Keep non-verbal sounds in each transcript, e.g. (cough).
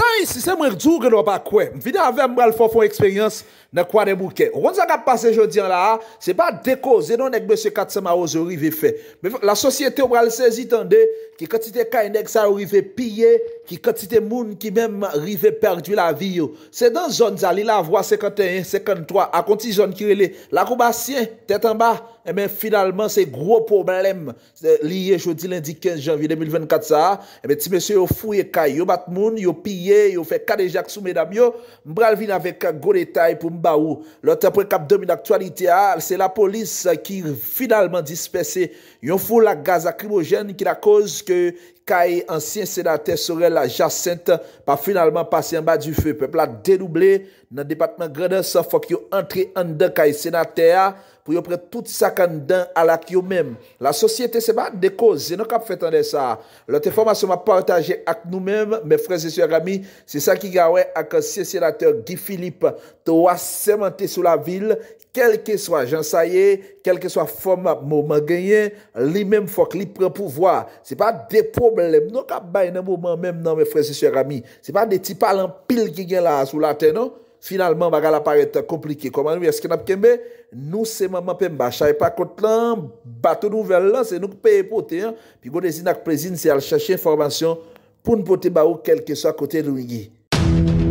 Eita! si se mre djou gen wapakwe m vide avè m bral fò fò eksperyans nè kwa de mouke ron zan kap pase jodi an la se pa deko zè non ek mse Katsama oz ou rive fe la sosyete m bral se zitande ki koti te kayenek sa ou rive piye ki koti te moun ki mèm rive perdu la vi yo se dan zon zali la vwa 51 53 akonti zon kirele lakou basyen tèt an ba e men finalman se gro problem liye jodi lindik 15 janvi 2024 sa e men ti mese yo fouye kay yo bat moun yo piye yo fe kade jak sou menam yo, mbral vin avek go detay pou mba ou. Lote apre kap 2000 aktualite a, ah, se la polis ki finalman dispesse, yo fou la gaz akrimogen ki la koz ke kay ansyen senater sorè la jacente pa finalman pase an ba du fe pepla denouble nan depatman greden sa fok yo antre an den kay senater pou yo pre tout sak an den alak yo men la sosyete se ba de koz zeno kap fetande sa lote foma se ma partaje ak nou men me freze se rami se sa ki gawen ak ansyen senater Guy Philippe to a semente sou la vil kelke soa jansaye kelke soa foma mou man genyen li men fok li pren pouvoi se pa depome Sò mwen anpèm mèm nan mèm nan mèm fwese sè rami. Se pa de ti pa lan pil ki gen la sou latè nan, finalman wakal aparete komplike. Koman wè esken apke mè, nou se mèm anpèm ba. Chaye pa kote lan, baton nou vel lan, se nou pèye pote. Pi go de zinak prezine se al chache informasyon pou n'pote ba ou kelke sa kote nou yi.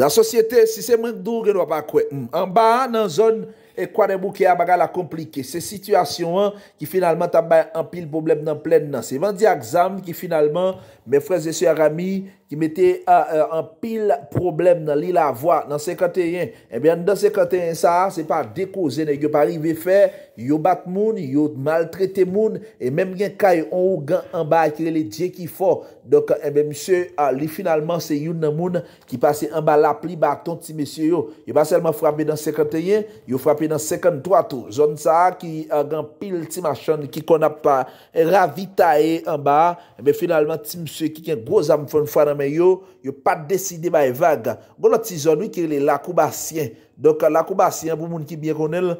La sosyete, si se mwen dour gen wap akwe, an ba nan zon e kwa ne bouke ya baga la komplike. Se situasyon an ki finalman tabay an pil problem nan plen nan. Se van di aksam ki finalman, me freze se a rami, ki mette an pil problem nan li la vwa, nan 51. Ebe, an dan 51 sa, se pa dekoze, nan yo pari vefe, yo bat moun, yo maltrete moun, e menm gen kayon ou gen an ba, ki re le dje ki fo. Dok, ebe, eh msye, li finalman se yon nan moun, ki pase an ba la pli baton ti msye yo. Yo pa selman frapi dan 51, yo frapi dan 53 tou. Zon sa, ki an gan pil ti machan, ki kon ap pa ravitae an ba, ebe, eh finalman ti msye, ki gen groz am fon fwa nan, men yo, yo pa desi di ba e vaga. Gon la ti zon wik yere lakoubasyen. Dok lakoubasyen, pou moun ki biye konel,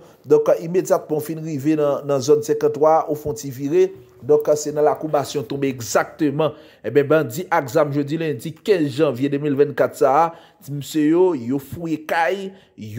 imediat pon fin rive nan zon 53, ou fon ti vire, dok se nan lakoubasyen tombe egzakteman. E eh ben ben di aksam jeudi lendi, 15 janvye 2024 sa a, ti mse yo, yo fwe kaj,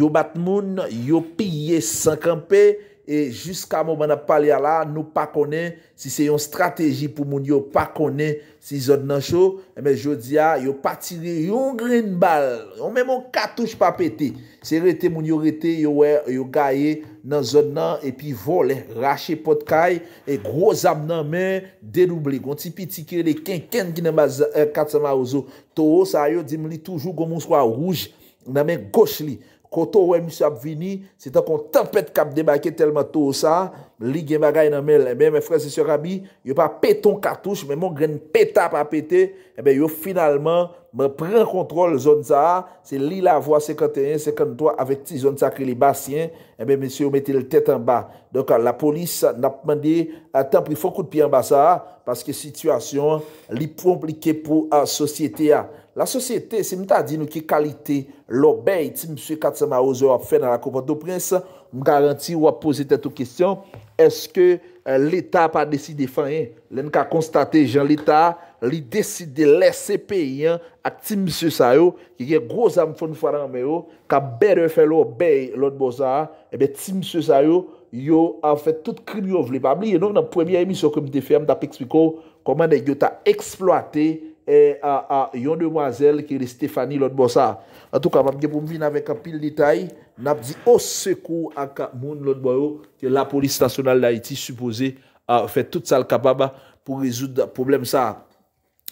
yo bat moun, yo piye sankampe, E jiska mou mwen ap pale ala nou pa konen si se yon strateji pou moun yo pa konen si zon nan chou. E men jodi ya yo pa tire yon gren bal, yon men moun katouj pa pete. Se rete moun yo rete yo gaye nan zon nan e pi vole, rache pot kaye e groz am nan men denoubli. Gon tipi tikire le ken ken ki nan eh, katan la ouzo toho sa yo di moun li toujou goun moun swa rouj nan men goch li. Koto wè mous ap vini, se ta kon tempet kap demakè telman tou sa, li gen bagay nan mel. Mè mè frè se se rabi, yo pa peton kartouche, mè mongren eh peta pa pete, mè yo finalman mè pren kontrol zon sa a, se li la vo a 51, 53, avè ti zon sa kri li ba sien, mè mè se yo mette lè tèt an ba. Donk la polis nap mande, atan pri fokout pi an ba sa a, paske situasyon li promplike pou a sosyete a. La sosyete se mi ta di nou ki kalite lo bey ti msye Katsama Ozo wap fe nan la komando prins m garanti wap pose tetou kestyon eske euh, l'Etat pa deside fanyen? Len ka konstate jan l'Etat li deside lese peyen a ti msye sayo ki gen groza m fon fwara anmen yo ka ber refe lo bey lot boza, ebe eh ti msye sayo yo anfe tout krim yo vle pa mi enon nan premye emisyon kemite fe m da pe ekspiko koman e yo ta eksploate E, a yon demwazel Kere Stefani lotbo sa An tou kapap ge pou mvi nave kapil detay Nap di os sekou akak moun lotbo yo Kere la polis nasyonal la iti Supose a fe tout sal kapap Pou rezout problem sa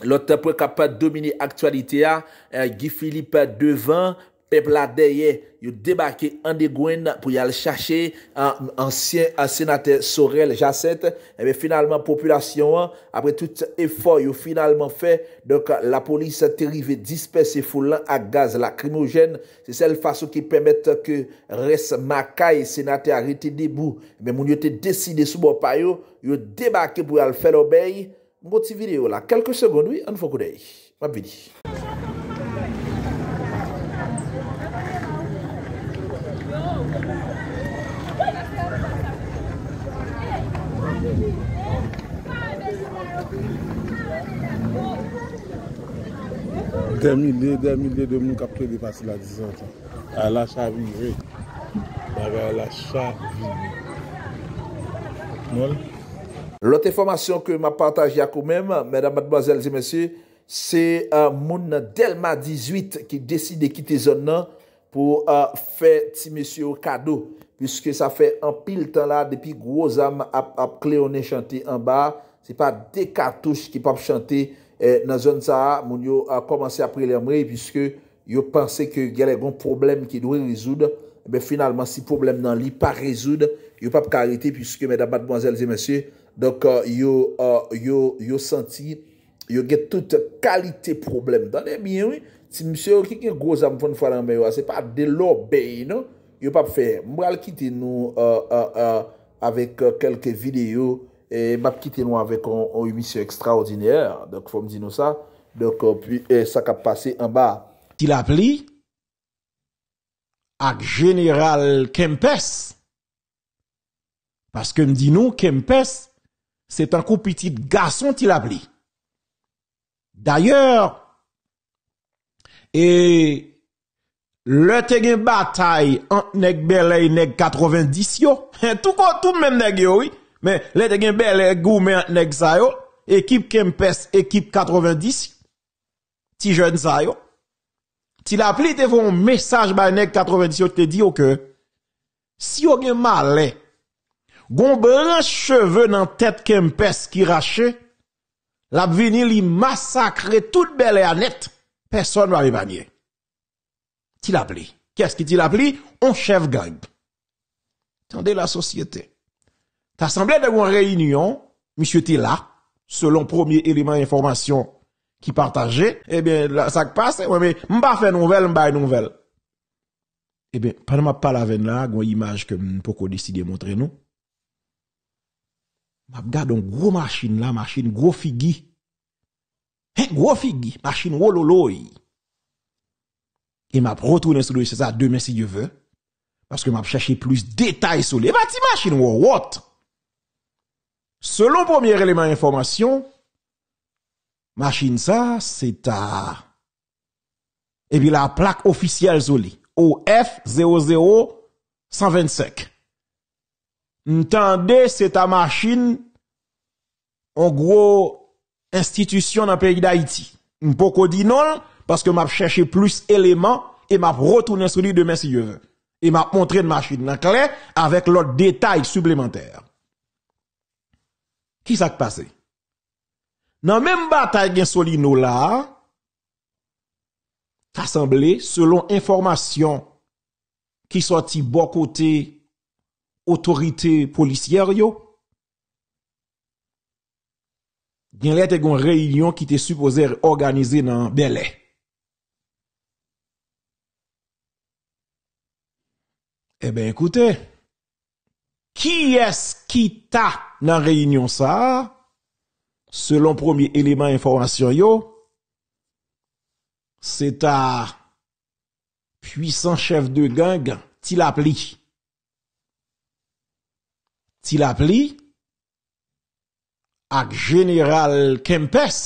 Lotta pou kapap domine aktualite ya euh, Gifilip devan pep la deye, yu debake an de gwen pou yal chache an senate Sorel Jasset, ebe finalman populasyon an, apre tout efor yu finalman fe, donk la polis terive dispese foulan a gaz la krimogen, se sel faso ki pemete ke res makay senate arite debu men moun yote deside soubo payo yu debake pou yal felo bey mouti video la, kelke segond an fokoudey, mabidi Demi li de moun kapte euh, de pasi la dizant. A la chavile. A la chavile. Mou alè. Lote formasyon ke m apantaje ya kou mèm, mèdam mèdboazèl zi mèsyè, se moun Delma 18 ki deside ki te zon nan pou euh, fè ti mèsyè ou kado. Piske sa fè an pil tan la depi gwo zam ap kleonè chante an ba. Se pa de katouche ki pap chante anba. E nan zon sa a, moun yo a komanse aprile mre, piske yo panse ke gye legon problem ki dwe rezoud, eh be finalman si problem nan li pa rezoud, yo pap karite, piske mwen da batman zelze monsye, dok yo senti, yo ge tout kalite problem. Dan e mi yon, ti msye yo ki gen groz amfon fwa nan mwen yo, se pa de lo bey, non? yo pap fe, mwen al kiti nou avek kelke video, E bap ki te nou avèk an ou misyon ekstraordinèr. Fòm di nou sa. E sa ka pase an ba. Ti la pli ak jeneral Kempes. Paske m di nou Kempes, se tan ko pitit gason ti la pli. D'ayor, e le te gen batay an ek beley neg katroven disyo. (laughs) Tou kon tou men neg yo wè. Mais les te gen bel goumen nek sa yo, équipe Kempes, équipe 90, ti jeune sa yo, ti la pli te un message ba nek 90 te di yo ke, si yo gen male, gon branche cheveux nan tête Kempes ki rache, la vini li massacre tout belle anet, personne va gagner. Ti la pli. Qu'est-ce qui ti la pli? On chef gang. Tendez la société. Ça semblait de une réunion, monsieur était là, selon premier élément d'information qui partageait, eh bien, là, ça passe, ouais, mais m'ba fait nouvelle, m'pas nouvelle. Eh bien, pendant ma parole avec là, une image que Mpoko de montrer nous. M'a regardé une grosse machine là, machine gros figui. Hein, gros figui, machine wololoy. Et m'a retourné sur le c'est ça demain si je veux, Parce que m'a cherché plus de détails sur les bâtiments machine what. Selon premier eleman informasyon, machin sa, se ta ebi la plak ofisyel zoli, OF00 125. N tende se ta machin an gro institisyon nan peyi d'Haïti. N poko di non, paske map chèche plus eleman e map rotounen sou li de men si yo vè. E map montre nan machin nan kle avèk lot detay sublémentèr. Qui s'est passé? Dans même bataille gen Solino là, t'assemblé selon information qui sorti bon côté autorité policière Il y a eu gon réunion qui était supposée organiser dans Belé. Eh bien, écoutez, Ki es ki ta nan reynyon sa? Selon promi eleman informasyon yo, se ta pwisan chef de gang ti la pli. Ti la pli ak general Kempès.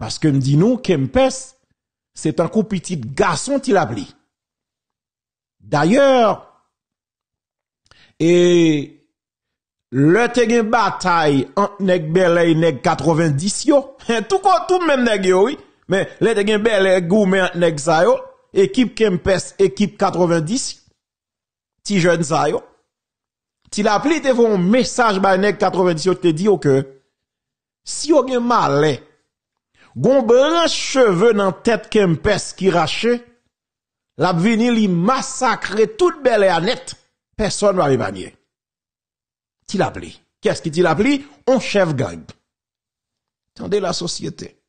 Paske m di nou, Kempès se ta ko petit gason ti la pli. D'ayor, E le te gen batay ant nek belay nek 90 yo. Tou kon tou men nek yo. Men le te gen belay gou men ant nek zayo. Ekip kempes ekip 90. Ti jen zayo. Ti la pli te von mesaj bay nek 90 yo te di yo ke. Si yo gen malay. Gonbe lan cheve nan tet kempes ki rache. La vini li masakre tout belay anet. personne ne va les Qui appelé. Qu'est-ce qui dit l'appelait On chef gang. Tendez la société.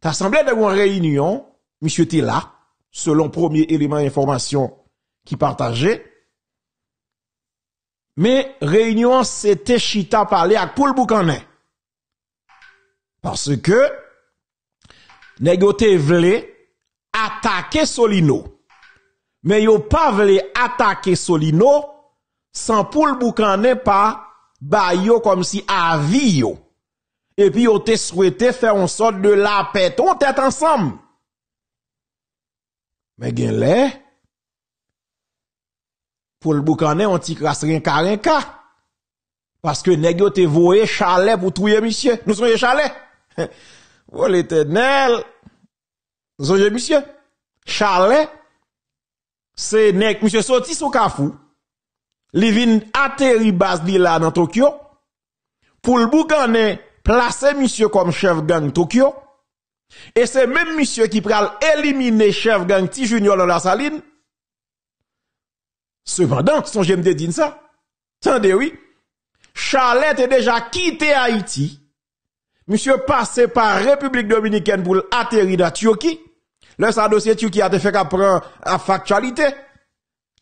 T'as semblé d'avoir réunion, monsieur était là, selon premier élément d'information qui partageait. Mais réunion, c'était Chita parler à Paul Parce que, négoté vle, attaquer Solino. Men yo pa vle atake soli nou, san pou l'boukane pa, ba yo kom si avi yo. E pi yo te souwete fe on sot de la peton tet ansam. Men gen lè, pou l'boukane, on ti kras renka renka, paske negyo te voye chalè pou touye misye. Nou sonye chalè? (laughs) O l'eternel! Nou sonye misye? Chalè? c'est nek monsieur sorti son kafou atterri base là dans Tokyo pour le boucaner placer monsieur comme chef gang Tokyo et c'est même monsieur qui pral éliminer chef gang T Junior dans la saline cependant son j'aime de dire ça tendez oui Charlotte est déjà quitté Haïti monsieur passé par République dominicaine pour atterrir dans Turquie Là, ça dossier qui a te fait prendre à factualité.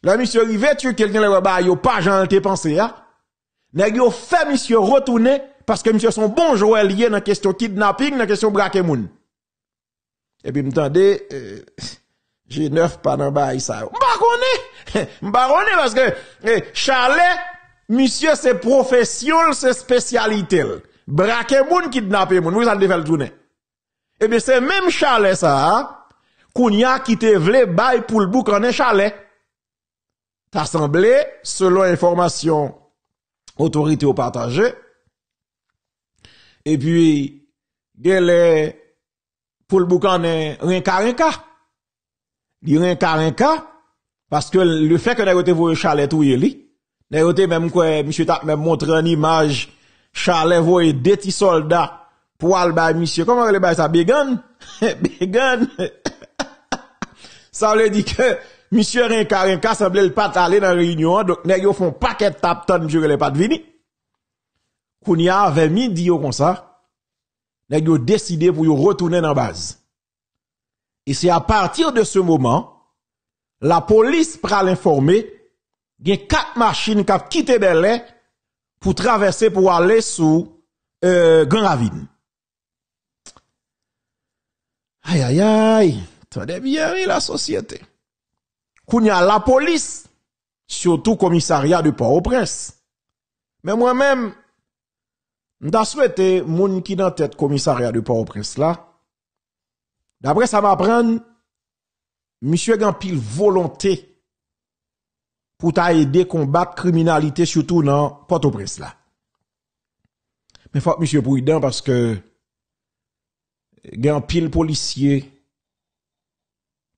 Là, monsieur Rivet, tu quelqu'un là, bah, yo pas j'en te pensé, hein. Nèg yo fait monsieur retourner parce que monsieur son bon joueur lié dans question kidnapping, dans question braquer moun. Et puis, m'tendez, euh, j'ai neuf pas dans bail ça. pas connaît! (laughs) parce que, eh, Chalet, monsieur, c'est profession, c'est spécialité. Braquer moun, kidnapper moun. Vous allez faire le tourner. Et eh bien, c'est même Chalet ça, hein? Kounia qui te vle bail pour le bouc en un chalet. T'as semblé, selon information autorité au partagé, et puis, gèle, pour le bouc en un rinka rinka. Li rinka rinka, parce que le fait que n'a été un chalet tout li. n'a même quoi, monsieur t'a même montré une image, chalet voué des petits soldats, pour al monsieur, comment allez bail ça, Bégane (laughs) Bégane ça veut dire que monsieur Renka Renka semblait le pas aller dans la réunion, donc nèg yo font paquet tap je ne les pas venir. Kounia avait midi yo comme ça. Nèg décidé pour retourner dans la base. Et c'est à partir de ce moment, la police l'informer, il y a quatre machines qui ont quitté Belay pour traverser pour aller sous euh, Grand Ravine. Aïe aïe aïe. sa devyere la sosyete. Kou nyan la polis, sotou komisarya de pa opres. Men mwen men, mta sou ete moun ki nan tet komisarya de pa opres la, d'apre sa m apren, misye gen pil volonte, pou ta ede konbat kriminalite sotou nan pa opres la. Men fap misye pou idan, paske gen pil polisye,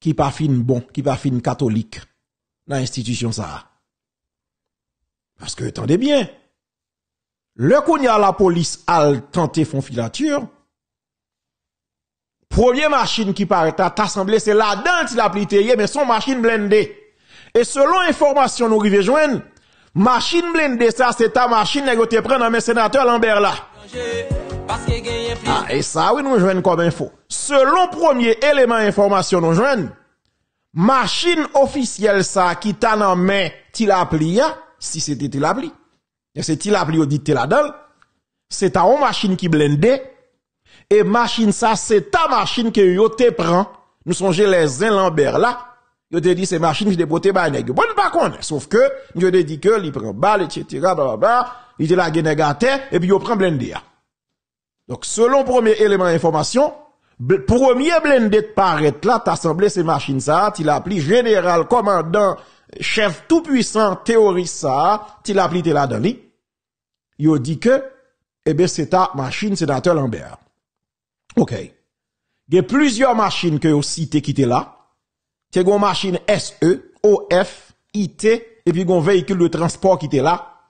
qui pas fin bon, qui pas fin catholique dans l'institution ça. Parce que, attendez bien, le qu'on la police a tenter font filature, première machine qui paraît à t'assembler, c'est la dent la plitée, mais son machine blindée. Et selon information nous arrivons joindre, machine blindée ça, c'est ta machine que te prendre dans mes sénateurs Lambert là. Ah, et ça, oui, nous jouons comme info. Selon premier élément information, nous jouons, machine officielle, ça, qui t'a dans main, si c'était Tilapli. C'est appelé ou dit dedans? C'est ta machine qui blende Et machine, ça, c'est ta machine que yo te prend. Nous songez les uns Lambert là. Yo te dit, c'est machine qui dépoté ba nèg. Bon, pas contre. Sauf que, yo te dit que, il prend balle, etc., blablabla. Il te la gâté et puis yo prend blendé. Donc, selon premier élément d'information, premier blindé de paraître là, t'as assemblé ces machines ça, il a appelé général, commandant, chef tout puissant, théoriste ça, til a appelé là dans lui. Il dit que, eh ben, c'est ta machine, sénateur Lambert. OK. Il y a plusieurs machines que vous citez qui étaient là. Il une machine SE, OF, IT, et puis un véhicule de transport qui était là.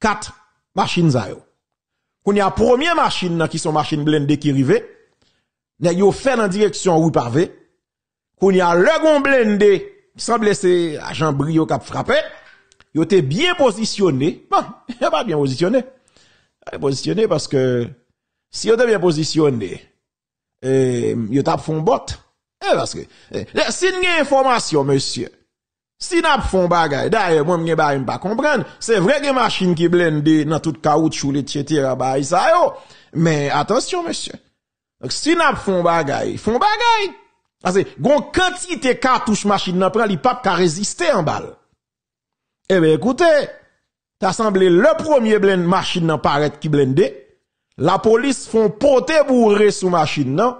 Quatre machines à eux qu'on y a première machine qui sont machine blindée qui arrive est yo fait en direction ou quand qu'on y a le gon blindé semble c'est agent brio qui a frappé yo était bien positionné bon n'est (laughs) pas bien positionné positionné parce que si yo était bien positionné euh yo t'a font botte eh parce que eh, si une information monsieur si n'a font bagay, d'ailleurs, moi, ne bagay, pas comprendre. C'est vrai que les machines qui blendent dans tout caoutchouc, etc., bah, ça yo. Mais attention, monsieur. Donc, si n'a font bagay, font bagay. Parce que, gon quantité cartouche machine n'a pas, li pas qu'à résister en balle. Eh ben, écoutez, t'as semblé le premier blend machine n'a paraît qui blende. La police font poter bourré sous machine, non?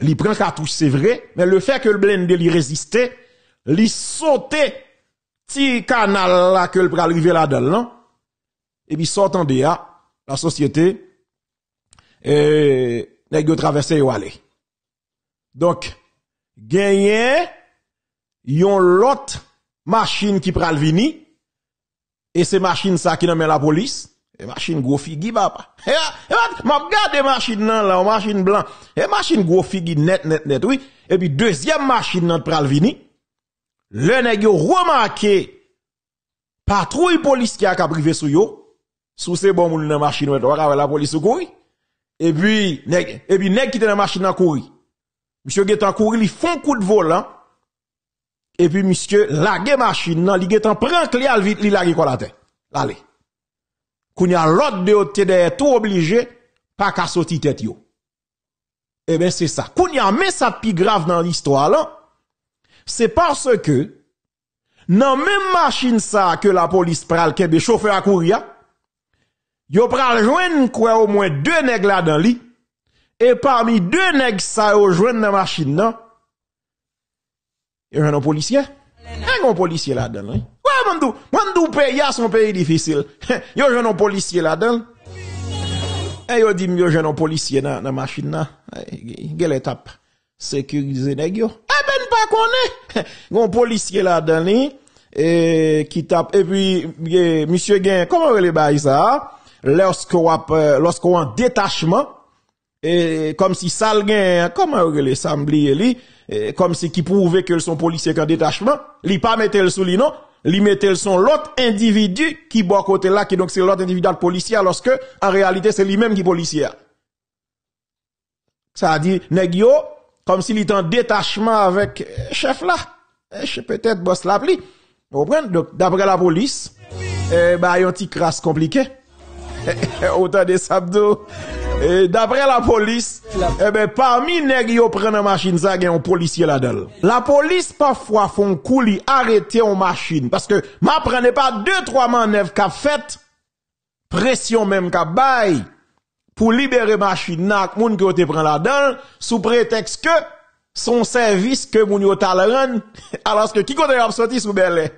Li prend cartouche, c'est vrai, mais le fait que le blende il résistait, li sauter, ti canal là que le pral arriver là-dedans et puis sortant de là la société et nèg traverser yo aller donc gagné yon lot machine qui pral vini et c'est machine ça qui nomme la police et machine gros figi papa et e, e, m'a regardé machine nan là machine blanc et machine gros figi net net net oui et puis deuxième machine Qui pral vini le nèg remarqué patrouille police qui a privé sous yo, sous ces bon moun dans machine ou la police courir. Et puis nèg et puis nèg qui était dans machine courir. Monsieur en courir, il font coup de volant. Hein. Et puis monsieur la machine il li Getan prend clé al vite, li lagué quoi la tête Allez. Kounya l'autre de haute derrière tout obligé pas qu'à sortir tête yo. Eh ben c'est ça. a mais ça plus grave dans l'histoire là c'est parce que, dans même machine ça que la police pral le chauffeur à courir, yo pral joindre quoi au moins deux nègres là dans lit, et parmi deux nègres ça yo joindre dans machine a un policier. Un policier là-dedans. Ouais, mon mandou pays, son pays difficile. (laughs) Yo a un policier là-dedans. Et yo dit yo jeune un policier dans la machine là. Quelle étape sécuriser les yo. Eh ben est, Gon (laughs) policier là dedans et qui tape et puis monsieur gain comment les bail ça lorsque euh, lorsque en détachement et comme si ça gain comment les semblé li comme si qui prouvait que son policier en détachement, li pas mettre le sous li non li mettait son l'autre individu qui boit côté là qui donc c'est l'autre individu policier lorsque en réalité c'est lui-même qui policier ça a dit nèg comme s'il était en détachement avec euh, chef là, eh, peut-être boss là Vous Donc d'après la police, eh bah un petit crasse compliqué. Autant (laughs) de sabdo. Et d'après la police, eh ben parmi nèg yo une machine ça un policier là-dedans. La police parfois font couli arrêter en machine parce que m'a prenez pas deux trois manœuvres qu'a fait pression même qu'a bail pour libérer machine nak moun qui te pris là-dedans sous prétexte que son service que moun yo talran (laughs) alors que qui côté a sorti sous belle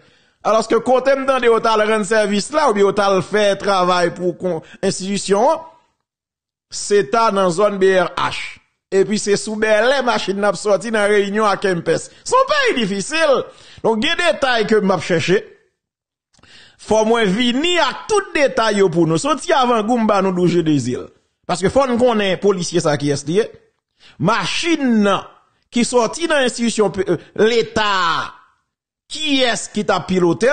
alors que côté hôtels de talran service là ou bien tal fait travail pour institution c'est à dans zone BRH et puis c'est sous belle machine n'a sorti dans réunion à Kempes son pays difficile donc des détails que m'a cherché faut moins venir à tout détail pour nous sortir avant Goumba nous douche des îles parce que faut ait un policier ça qui est lié. Machine qui sorti dans l'institution, euh, l'État, qui est-ce qui t'a piloté?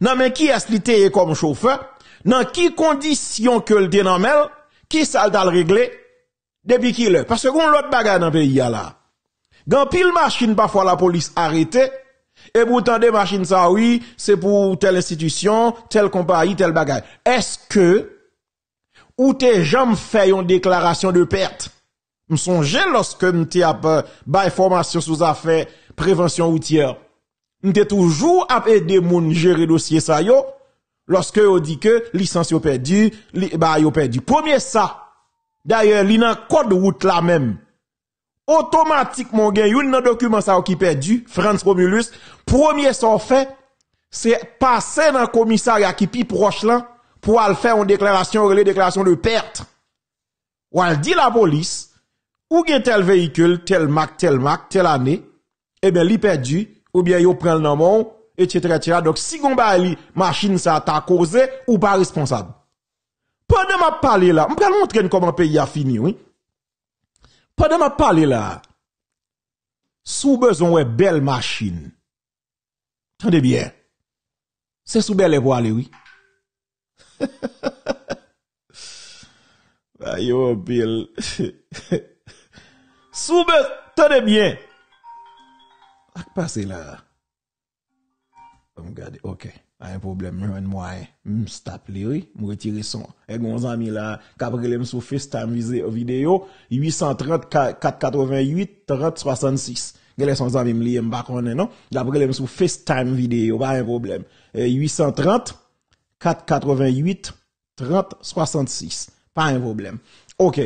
Non, mais qui est-ce qui comme chauffeur? Dans qui condition que le dénommel? Qui ça le régler? Depuis qui le? Parce que on l'autre bagarre dans le pays là. Dans pile machine, parfois la police arrête, Et pourtant, des machines, ça, oui, c'est pour telle institution, telle compagnie, telle bagage. Est-ce que, Ou te jam fe yon deklarasyon de perte. M sonje loske m te ap euh, baye formasyon souza fe prevensyon ou tiyan. M te toujou ap ede moun jere dosye sa yo. Loske yo di ke lisans yo perdi, ba yo perdi. Premier sa, daye li nan kod wout la menm. Otomatik mongen, yon nan dokumen sa yo ki perdi, Frans Romulus. Premier son fe, se pase nan komisar ya ki pi proch lan. pour aller faire une déclaration, une déclaration de perte. Ou elle dit la police, ou gen tel véhicule, tel mac, tel mac, telle année, eh bien, li perdu, ou bien, il prend le nom, etc., Donc, si on li, machine ça t'a causé, ou pas responsable. Pendant ma parler là, vous montrer comment le pays a fini, oui. Pendant ma parler là, sous besoin une belle machine. Tendez bien. C'est sous belle pour aller, oui. Ha (laughs) yo, Bill. (laughs) Soube, tade mwen. Ak pase la. Mwen gade, ok. Ayen problem. Mwen mwen mwen. Mwen mwen mwen. Mwen mwen mwen. Mwen mwen mwen. Mwen mwen mwen. Mwen mwen mwen. Mwen mwen mwen. Mwen mwen mwen. Mwen mwen mwen. E gounzami la. Kabrelem sou FaceTime video. 830-488-3066. Gale son zami mwen liye m bakone, non? Kabrelem sou FaceTime video. Ba ayen problem. 830- e 4,88, 30, 66. Pa yon voblèm. Ok.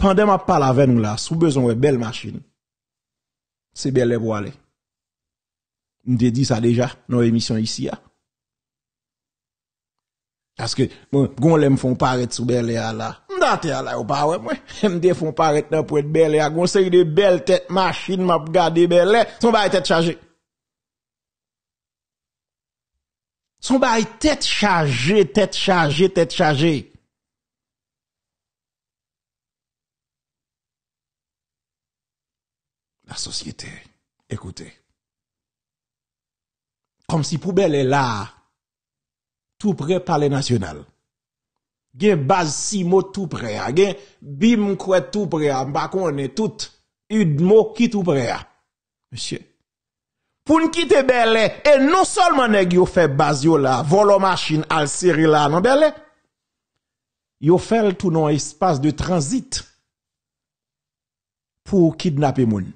Pandè m ap pala ven nou la, sou bezon wè bel machin. Se belè wò alè. M de di sa deja, nou emisyon isi ya. Aske, mwen, goun lè m fon paret sou belè alè. M datè alè wò pa wè mwen. M de fon paret nan pou et belè. Goun se yon bel tèt machin, m ap gade belè. Son ba yon tèt chaje. Son bay tet chaje, tet chaje, tet chaje. La sosyete, ekoute. Kom si pou bel e la, toupre pale nasyonal. Gen baz si mo toupre a, gen bi moun kwe toupre a, mbakoun e tout, id mo ki toupre a. Monsye, pou nkite belè, e nou solman neg yo fè baz yo la, volo masin al siri la nan belè, yo fèl tou nan espas de transit, pou kidnap e moun.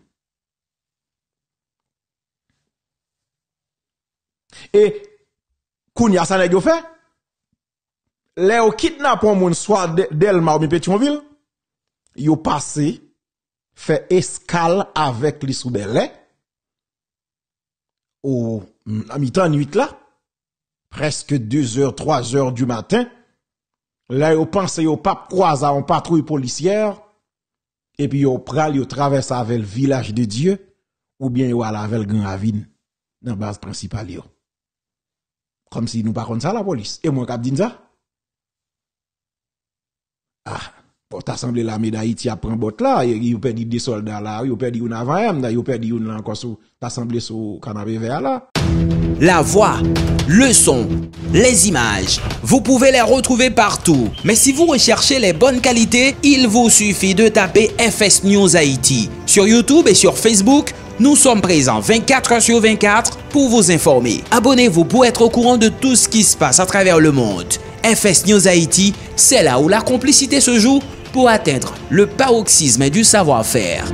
E, koun yasa neg yo fè, le yo kidnap an moun, swa del ma ou mi Petionville, yo pase, fè eskal avèk li sou belè, au, à mi-temps nuit là, presque 2 heures, 3 heures du matin, là, yo pense au pape croise en patrouille policière, et puis au pral, yo traverse avec le village de Dieu, ou bien yo la avec le grand ravine, dans la base principale Comme si nous pas ça la police. Et moi, cap dit ça? Ah l'armée d'Haïti là, des soldats là, une encore La voix, le son, les images, vous pouvez les retrouver partout. Mais si vous recherchez les bonnes qualités, il vous suffit de taper FS News Haïti. Sur YouTube et sur Facebook, nous sommes présents 24 h sur 24 pour vous informer. Abonnez-vous pour être au courant de tout ce qui se passe à travers le monde. FS News Haïti, c'est là où la complicité se joue pour atteindre le paroxysme du savoir-faire.